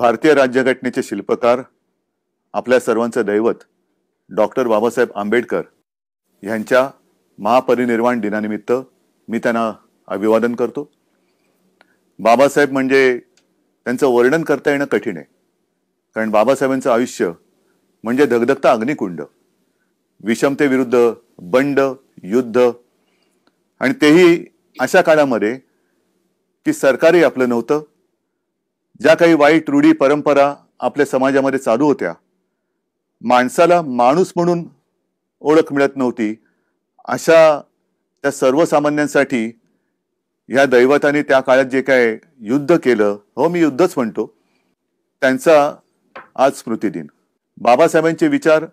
भारतीय राज्यघटनेचे शिल्पकार आपल्या सर्वांचं दैवत डॉक्टर बाबासाहेब आंबेडकर यांच्या महापरिनिर्वाण दिनानिमित्त मी त्यांना अभिवादन करतो बाबासाहेब म्हणजे त्यांचं वर्णन करता येणं कठीण आहे कारण बाबासाहेबांचं आयुष्य म्हणजे धगधगता अग्निकुंड विषमतेविरुद्ध बंड युद्ध आणि तेही अशा काळामध्ये की सरकारही आपलं नव्हतं ज्या काही वाईट रूढी परंपरा आपल्या समाजामध्ये चालू होत्या माणसाला माणूस म्हणून ओळख मिळत नव्हती अशा त्या सर्वसामान्यांसाठी ह्या दैवताने त्या काळात जे काय युद्ध केलं हो मी युद्धच म्हणतो त्यांचा आज स्मृतिदिन बाबासाहेबांचे विचार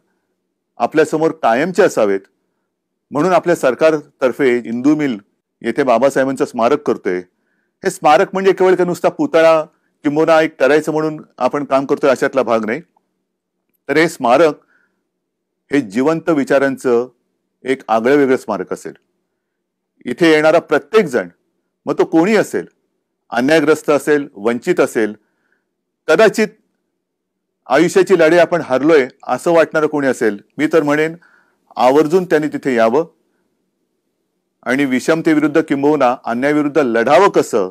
आपल्यासमोर कायमचे असावेत म्हणून आपल्या सरकारतर्फे इंदू मिल येथे बाबासाहेबांचं स्मारक करतोय हे स्मारक म्हणजे केवळ का नुसता पुतळा किंबहुना एक करायचं म्हणून आपण काम करतोय अशातला भाग नाही तर हे स्मारक हे जिवंत विचारांचं एक आगळं वेगळं स्मारक असेल इथे येणारा प्रत्येक जण मग तो कोणी असेल अन्यायग्रस्त असेल वंचित असेल कदाचित आयुष्याची लढाई आपण हरलोय असं वाटणारं कोणी असेल मी तर म्हणेन आवर्जून त्यांनी तिथे यावं आणि विषमतेविरुद्ध किंबहुना अन्यायविरुद्ध लढावं कसं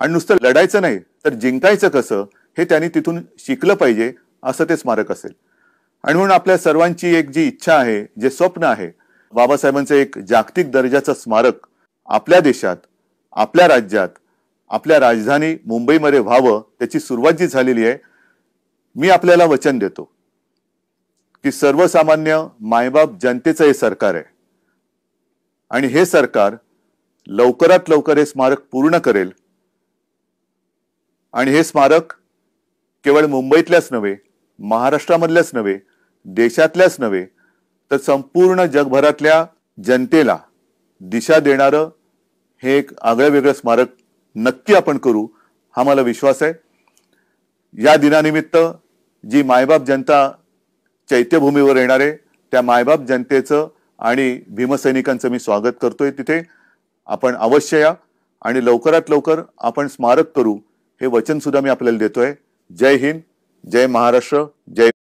आणि नुसतं लढायचं नाही तर जिंकायचं कसं हे त्यांनी तिथून शिकलं पाहिजे असं ते स्मारक असेल आणि म्हणून आपल्या सर्वांची एक जी इच्छा आहे जे स्वप्न आहे बाबासाहेबांचं एक जागतिक दर्जाचं स्मारक आपल्या देशात आपल्या राज्यात आपल्या राजधानी मुंबईमध्ये व्हावं त्याची सुरुवात जी झालेली आहे मी आपल्याला वचन देतो की सर्वसामान्य मायबाप जनतेचं हे सरकार आहे आणि हे सरकार लवकरात लवकर हे स्मारक पूर्ण करेल आणि हे स्मारक केवळ मुंबईतल्याच नव्हे महाराष्ट्रामधल्याच नव्हे देशातल्याच नव्हे तर संपूर्ण जगभरातल्या जनतेला दिशा देणारं हे एक आगळं वेगळं स्मारक नक्की आपण करू हा मला विश्वास आहे या दिनानिमित्त जी मायबाप जनता चैत्यभूमीवर येणार आहे त्या मायबाप जनतेचं आणि भीमसैनिकांचं मी स्वागत करतोय तिथे आपण अवश्य या आणि लवकरात लवकर आपण स्मारक करू हे वचन सुद्धा मी आपल्याला देतोय जय हिंद जय महाराष्ट्र जय